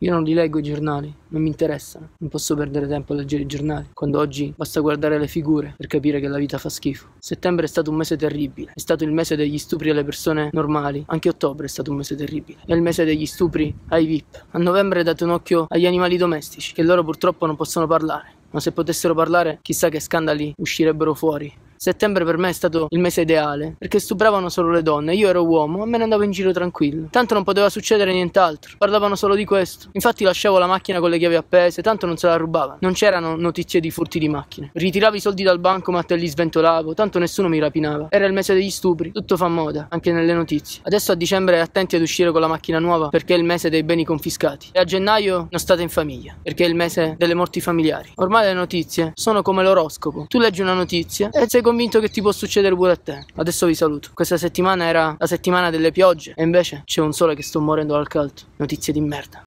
Io non li leggo i giornali, non mi interessano, non posso perdere tempo a leggere i giornali, quando oggi basta guardare le figure per capire che la vita fa schifo. Settembre è stato un mese terribile, è stato il mese degli stupri alle persone normali, anche ottobre è stato un mese terribile, è il mese degli stupri ai VIP. A novembre date un occhio agli animali domestici, che loro purtroppo non possono parlare, ma se potessero parlare chissà che scandali uscirebbero fuori Settembre per me è stato il mese ideale, perché stupravano solo le donne, io ero uomo e me ne andavo in giro tranquillo. Tanto non poteva succedere nient'altro, parlavano solo di questo. Infatti lasciavo la macchina con le chiavi appese, tanto non se la rubavano. Non c'erano notizie di furti di macchine. Ritiravo i soldi dal banco, ma te li sventolavo, tanto nessuno mi rapinava. Era il mese degli stupri, tutto fa moda, anche nelle notizie. Adesso a dicembre attenti ad uscire con la macchina nuova, perché è il mese dei beni confiscati. E a gennaio non state in famiglia, perché è il mese delle morti familiari. Ormai le notizie sono come l'oroscopo. Tu leggi una notizia e sei convinto convinto che ti può succedere pure a te. Adesso vi saluto. Questa settimana era la settimana delle piogge e invece c'è un sole che sto morendo dal caldo. Notizie di merda.